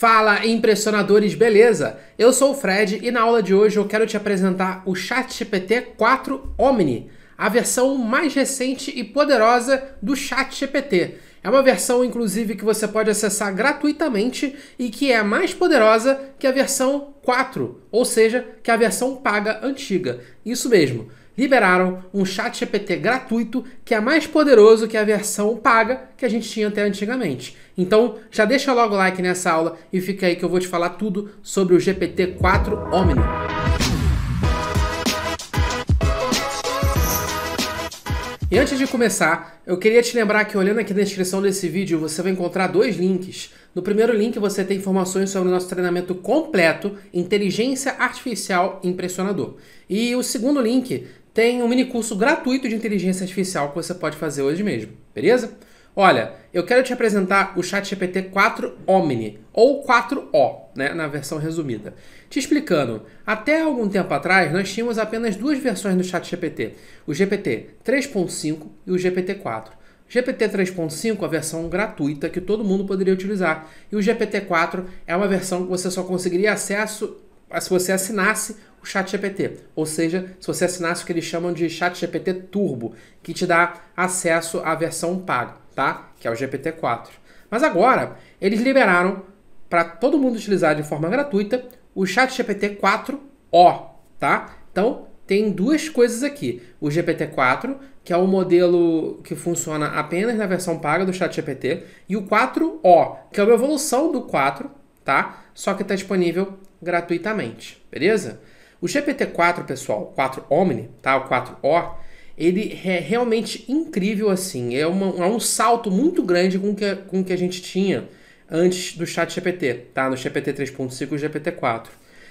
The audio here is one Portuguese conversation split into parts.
Fala impressionadores, beleza? Eu sou o Fred e na aula de hoje eu quero te apresentar o ChatGPT 4 Omni, a versão mais recente e poderosa do ChatGPT. É uma versão inclusive que você pode acessar gratuitamente e que é mais poderosa que a versão 4, ou seja, que a versão paga antiga. Isso mesmo liberaram um chat GPT gratuito que é mais poderoso que a versão paga que a gente tinha até antigamente. Então já deixa logo o like nessa aula e fica aí que eu vou te falar tudo sobre o GPT-4 Omni. E antes de começar, eu queria te lembrar que olhando aqui na descrição desse vídeo você vai encontrar dois links. No primeiro link você tem informações sobre o nosso treinamento completo Inteligência Artificial Impressionador. E o segundo link tem um mini curso gratuito de inteligência artificial que você pode fazer hoje mesmo, beleza? Olha, eu quero te apresentar o ChatGPT 4 Omni, ou 4O, né, na versão resumida. Te explicando, até algum tempo atrás nós tínhamos apenas duas versões do ChatGPT, o GPT 3.5 e o GPT 4. GPT 3.5 é a versão gratuita que todo mundo poderia utilizar, e o GPT 4 é uma versão que você só conseguiria acesso se você assinasse o Chat GPT, ou seja, se você assinasse o que eles chamam de Chat GPT Turbo, que te dá acesso à versão paga, tá? Que é o GPT-4. Mas agora eles liberaram para todo mundo utilizar de forma gratuita o Chat GPT 4O, tá? Então tem duas coisas aqui. O GPT-4, que é o modelo que funciona apenas na versão paga do ChatGPT, e o 4O, que é uma evolução do 4, tá? Só que está disponível gratuitamente, beleza? O GPT-4, pessoal, 4 Omni, tá? O 4O, ele é realmente incrível assim. É, uma, é um salto muito grande com que, com que a gente tinha antes do chat GPT, tá? No GPT 3.5 e GPT-4.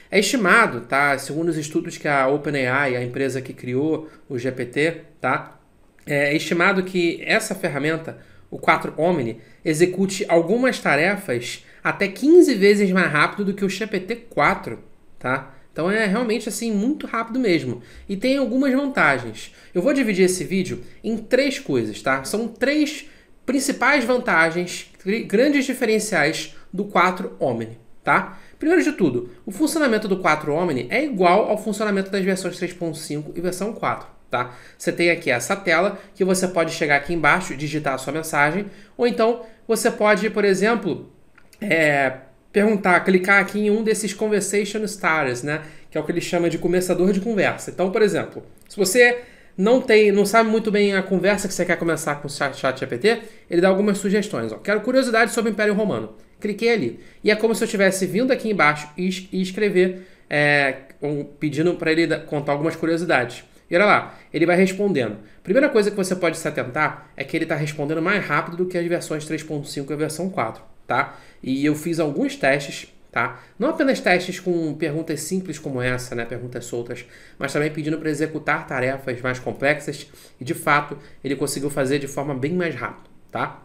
É estimado, tá? Segundo os estudos que a OpenAI, a empresa que criou o GPT, tá? É estimado que essa ferramenta, o 4 Omni, execute algumas tarefas até 15 vezes mais rápido do que o GPT-4, tá? Então é realmente assim muito rápido mesmo e tem algumas vantagens. Eu vou dividir esse vídeo em três coisas, tá? São três principais vantagens, grandes diferenciais do 4 Omni, tá? Primeiro de tudo, o funcionamento do 4 Omni é igual ao funcionamento das versões 3.5 e versão 4. Tá? Você tem aqui essa tela que você pode chegar aqui embaixo, digitar a sua mensagem, ou então você pode, por exemplo, é, perguntar, clicar aqui em um desses conversation starters, né? Que é o que ele chama de começador de conversa. Então, por exemplo, se você não tem, não sabe muito bem a conversa que você quer começar com o chat GPT, ele dá algumas sugestões. Ó. Quero curiosidade sobre o Império Romano. Cliquei ali. E é como se eu tivesse vindo aqui embaixo e, e escrever, é, um, pedindo para ele contar algumas curiosidades. E olha lá, ele vai respondendo. Primeira coisa que você pode se atentar é que ele está respondendo mais rápido do que as versões 3.5 e a versão 4, tá? E eu fiz alguns testes, tá? Não apenas testes com perguntas simples como essa, né? Perguntas soltas, mas também pedindo para executar tarefas mais complexas. E de fato, ele conseguiu fazer de forma bem mais rápida, tá?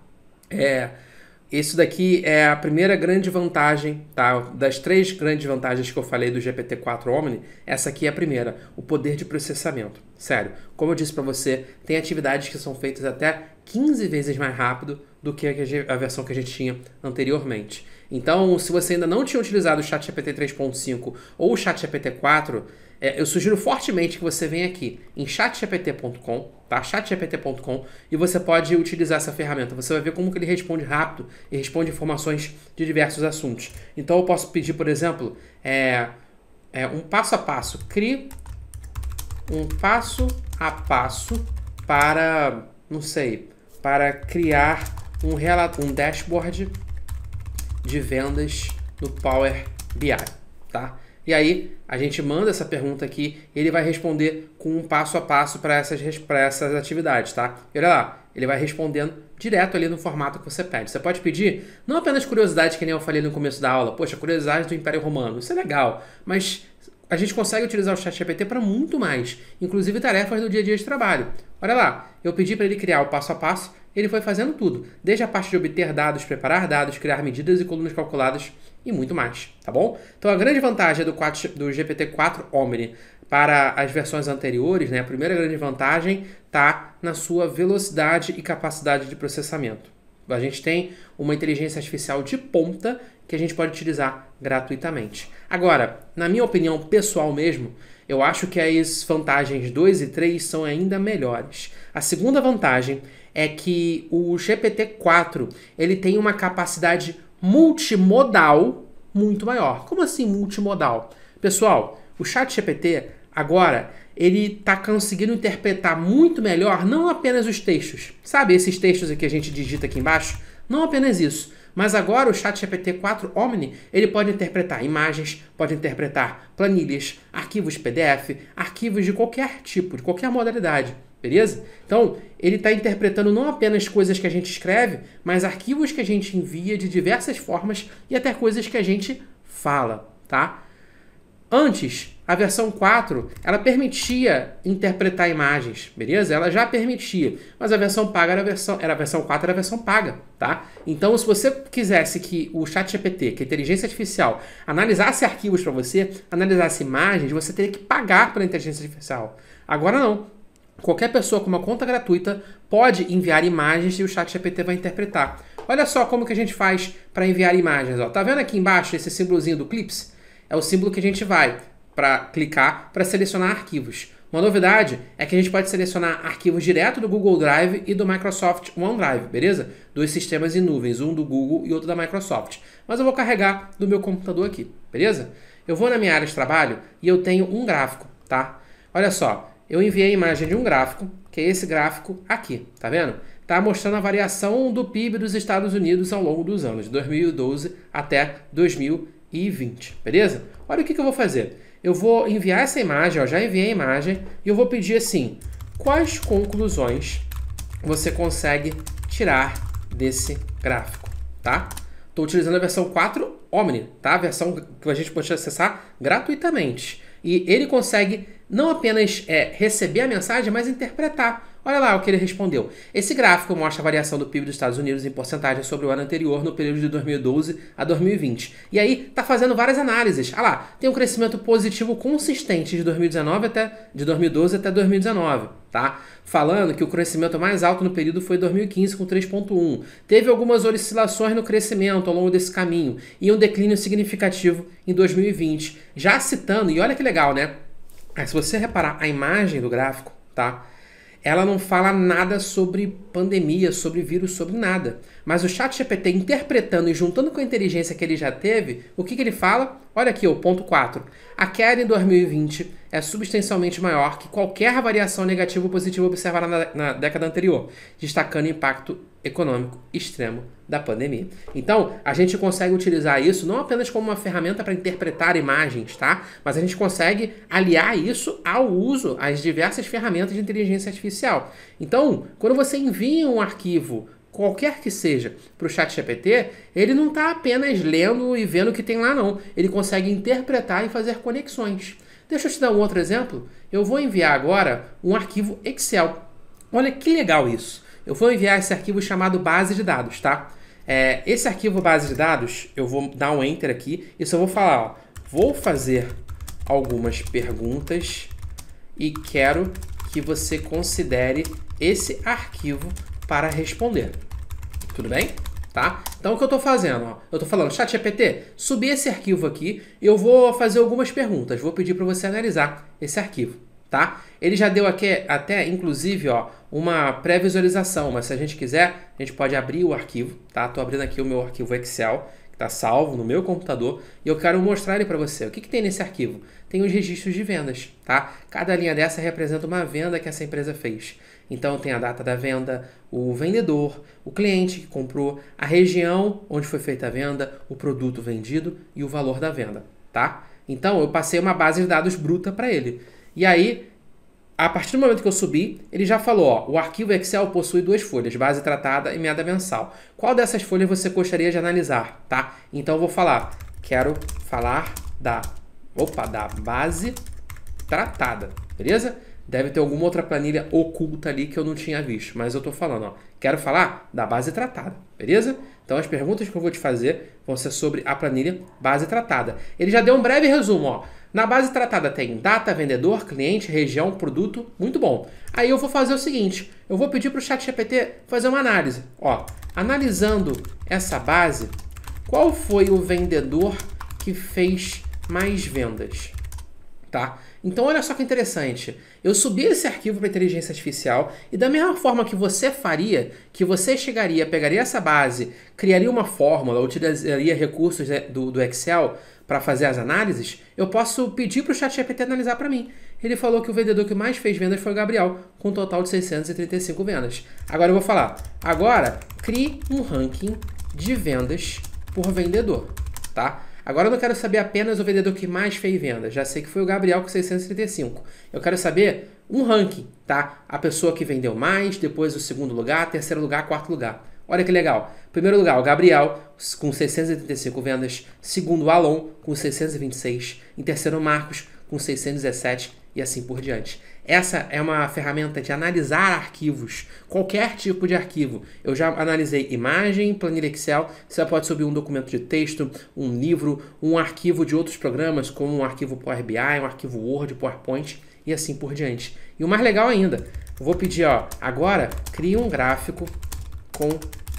É. Isso daqui é a primeira grande vantagem, tá? Das três grandes vantagens que eu falei do GPT-4 Omni, essa aqui é a primeira, o poder de processamento. Sério, como eu disse para você, tem atividades que são feitas até 15 vezes mais rápido do que a, versão que a gente tinha anteriormente. Então, se você ainda não tinha utilizado o ChatGPT 3.5 ou o ChatGPT 4, é, eu sugiro fortemente que você venha aqui em chatgpt.com, tá? chatgpt.com e você pode utilizar essa ferramenta. Você vai ver como que ele responde rápido e responde informações de diversos assuntos. Então, eu posso pedir, por exemplo, é, é um passo a passo. Crie um passo a passo para, não sei, para criar um um dashboard de vendas no Power BI, tá? E aí a gente manda essa pergunta aqui, ele vai responder com um passo a passo para essas, essas atividades, tá? E olha lá, ele vai respondendo direto ali no formato que você pede. Você pode pedir não apenas curiosidade, que nem eu falei no começo da aula, poxa, curiosidade do Império Romano, isso é legal, mas a gente consegue utilizar o ChatGPT para muito mais, inclusive tarefas do dia a dia de trabalho. Olha lá, eu pedi para ele criar o passo a passo ele foi fazendo tudo, desde a parte de obter dados, preparar dados, criar medidas e colunas calculadas e muito mais, tá bom? Então a grande vantagem do, 4, do GPT-4 Omni para as versões anteriores, né, a primeira grande vantagem está na sua velocidade e capacidade de processamento. A gente tem uma inteligência artificial de ponta que a gente pode utilizar gratuitamente. Agora, na minha opinião pessoal mesmo, eu acho que as vantagens 2 e 3 são ainda melhores. A segunda vantagem é que o GPT-4 ele tem uma capacidade multimodal muito maior. Como assim multimodal? Pessoal, o chat GPT agora ele está conseguindo interpretar muito melhor não apenas os textos. Sabe esses textos que a gente digita aqui embaixo? Não apenas isso, mas agora o ChatGPT 4 Omni, ele pode interpretar imagens, pode interpretar planilhas, arquivos PDF, arquivos de qualquer tipo, de qualquer modalidade. Beleza? Então, ele está interpretando não apenas coisas que a gente escreve, mas arquivos que a gente envia de diversas formas e até coisas que a gente fala, tá? Antes, a versão 4, ela permitia interpretar imagens, beleza? Ela já permitia, mas a versão paga era a versão, era a versão 4, era a versão paga, tá? Então, se você quisesse que o ChatGPT, que a inteligência artificial, analisasse arquivos para você, analisasse imagens, você teria que pagar para a inteligência artificial. Agora não. Qualquer pessoa com uma conta gratuita pode enviar imagens e o chat GPT vai interpretar. Olha só como que a gente faz para enviar imagens. Ó. Tá vendo aqui embaixo esse símbolozinho do Clips? É o símbolo que a gente vai para clicar para selecionar arquivos. Uma novidade é que a gente pode selecionar arquivos direto do Google Drive e do Microsoft OneDrive, beleza? Dois sistemas em nuvens, um do Google e outro da Microsoft. Mas eu vou carregar do meu computador aqui, beleza? Eu vou na minha área de trabalho e eu tenho um gráfico, tá? Olha só, eu enviei a imagem de um gráfico, que é esse gráfico aqui, tá vendo? Está mostrando a variação do PIB dos Estados Unidos ao longo dos anos, de 2012 até 2020, beleza? Olha o que, que eu vou fazer. Eu vou enviar essa imagem, ó, já enviei a imagem, e eu vou pedir assim, quais conclusões você consegue tirar desse gráfico, tá? Estou utilizando a versão 4 Omni, tá? A versão que a gente pode acessar gratuitamente. E ele consegue não apenas é, receber a mensagem, mas interpretar. Olha lá o que ele respondeu. Esse gráfico mostra a variação do PIB dos Estados Unidos em porcentagem sobre o ano anterior no período de 2012 a 2020. E aí tá fazendo várias análises. Olha lá, tem um crescimento positivo consistente de 2019 até de 2012 até 2019, tá? Falando que o crescimento mais alto no período foi 2015 com 3.1. Teve algumas oscilações no crescimento ao longo desse caminho e um declínio significativo em 2020. Já citando, e olha que legal, né? É, se você reparar a imagem do gráfico, tá? Ela não fala nada sobre pandemia, sobre vírus, sobre nada. Mas o chat GPT interpretando e juntando com a inteligência que ele já teve, o que, que ele fala? Olha aqui, o ponto 4. A queda em 2020 é substancialmente maior que qualquer variação negativa ou positiva observada na, na década anterior, destacando impacto econômico extremo da pandemia. Então, a gente consegue utilizar isso não apenas como uma ferramenta para interpretar imagens, tá? Mas a gente consegue aliar isso ao uso às diversas ferramentas de inteligência artificial. Então, quando você envia um arquivo qualquer que seja, para o chat GPT, ele não está apenas lendo e vendo o que tem lá, não. Ele consegue interpretar e fazer conexões. Deixa eu te dar um outro exemplo. Eu vou enviar agora um arquivo Excel. Olha que legal isso. Eu vou enviar esse arquivo chamado base de dados, tá? É, esse arquivo base de dados, eu vou dar um enter aqui e só vou falar, ó, vou fazer algumas perguntas e quero que você considere esse arquivo para responder. Tudo bem? Tá? Então o que eu estou fazendo? Ó, eu estou falando, chat GPT, subir esse arquivo aqui, e eu vou fazer algumas perguntas, vou pedir para você analisar esse arquivo tá? Ele já deu aqui até, inclusive, ó, uma pré-visualização, mas se a gente quiser, a gente pode abrir o arquivo, tá? Tô abrindo aqui o meu arquivo Excel, que está salvo no meu computador, e eu quero mostrar ele para você. O que, que tem nesse arquivo? Tem os registros de vendas, tá? Cada linha dessa representa uma venda que essa empresa fez. Então tem a data da venda, o vendedor, o cliente que comprou, a região onde foi feita a venda, o produto vendido e o valor da venda, tá? Então eu passei uma base de dados bruta para ele. E aí, a partir do momento que eu subi, ele já falou, ó, o arquivo Excel possui duas folhas, base tratada e meada mensal. Qual dessas folhas você gostaria de analisar, tá? Então eu vou falar, quero falar da, opa, da base tratada, beleza? Deve ter alguma outra planilha oculta ali que eu não tinha visto, mas eu tô falando, ó, quero falar da base tratada, beleza? Então as perguntas que eu vou te fazer vão ser sobre a planilha base tratada. Ele já deu um breve resumo, ó. Na base tratada tem data, vendedor, cliente, região, produto, muito bom. Aí eu vou fazer o seguinte, eu vou pedir para o ChatGPT fazer uma análise. Ó, analisando essa base, qual foi o vendedor que fez mais vendas? Tá? Então olha só que interessante. Eu subi esse arquivo para inteligência artificial e da mesma forma que você faria, que você chegaria, pegaria essa base, criaria uma fórmula, utilizaria recursos né, do, do Excel para fazer as análises, eu posso pedir para o ChatGPT analisar para mim. Ele falou que o vendedor que mais fez vendas foi o Gabriel, com um total de 635 vendas. Agora eu vou falar. Agora, crie um ranking de vendas por vendedor, tá? Agora eu não quero saber apenas o vendedor que mais fez venda. Já sei que foi o Gabriel com 635. Eu quero saber um ranking, tá? A pessoa que vendeu mais, depois o segundo lugar, terceiro lugar, quarto lugar. Olha que legal. Primeiro lugar, o Gabriel com 635 vendas. Segundo, o Alon com 626. Em terceiro, o Marcos com 617 e assim por diante. Essa é uma ferramenta de analisar arquivos, qualquer tipo de arquivo. Eu já analisei imagem, planilha Excel, você pode subir um documento de texto, um livro, um arquivo de outros programas, como um arquivo Power BI, um arquivo Word, PowerPoint e assim por diante. E o mais legal ainda, vou pedir, ó, agora crie um gráfico com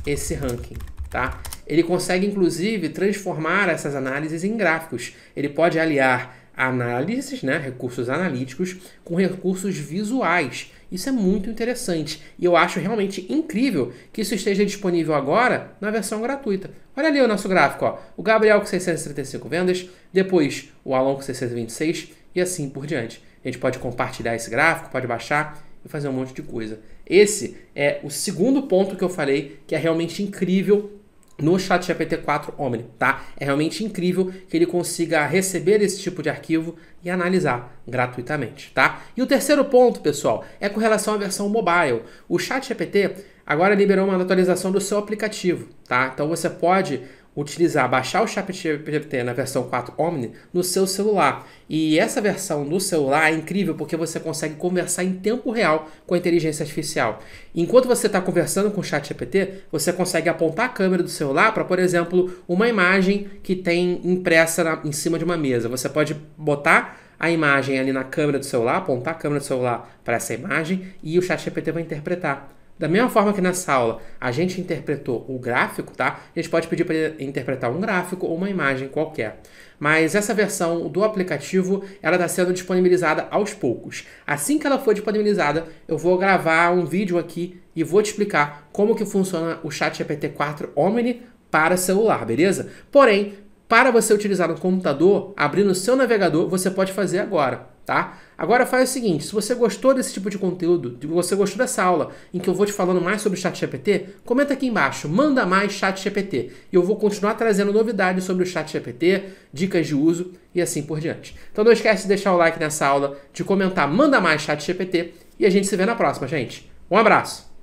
esse ranking, tá? Ele consegue inclusive transformar essas análises em gráficos. Ele pode aliar análises, né, recursos analíticos, com recursos visuais. Isso é muito interessante e eu acho realmente incrível que isso esteja disponível agora na versão gratuita. Olha ali o nosso gráfico, ó. o Gabriel com 635 vendas, depois o Alon com 626 e assim por diante. A gente pode compartilhar esse gráfico, pode baixar e fazer um monte de coisa. Esse é o segundo ponto que eu falei que é realmente incrível no ChatGPT 4 Omni, tá? É realmente incrível que ele consiga receber esse tipo de arquivo e analisar gratuitamente, tá? E o terceiro ponto, pessoal, é com relação à versão mobile. O ChatGPT agora liberou uma atualização do seu aplicativo, tá? Então você pode utilizar, baixar o ChatGPT na versão 4 Omni no seu celular. E essa versão no celular é incrível porque você consegue conversar em tempo real com a inteligência artificial. Enquanto você está conversando com o ChatGPT, você consegue apontar a câmera do celular para, por exemplo, uma imagem que tem impressa na, em cima de uma mesa. Você pode botar a imagem ali na câmera do celular, apontar a câmera do celular para essa imagem e o ChatGPT vai interpretar. Da mesma forma que nessa aula a gente interpretou o gráfico, tá? A gente pode pedir para interpretar um gráfico ou uma imagem qualquer. Mas essa versão do aplicativo, ela está sendo disponibilizada aos poucos. Assim que ela for disponibilizada, eu vou gravar um vídeo aqui e vou te explicar como que funciona o ChatGPT 4 Omni para celular, beleza? Porém, para você utilizar no computador, abrindo o seu navegador, você pode fazer agora tá? Agora faz o seguinte, se você gostou desse tipo de conteúdo, se você gostou dessa aula em que eu vou te falando mais sobre o ChatGPT, comenta aqui embaixo, manda mais ChatGPT. E eu vou continuar trazendo novidades sobre o ChatGPT, dicas de uso e assim por diante. Então não esquece de deixar o like nessa aula, de comentar, manda mais ChatGPT e a gente se vê na próxima, gente. Um abraço!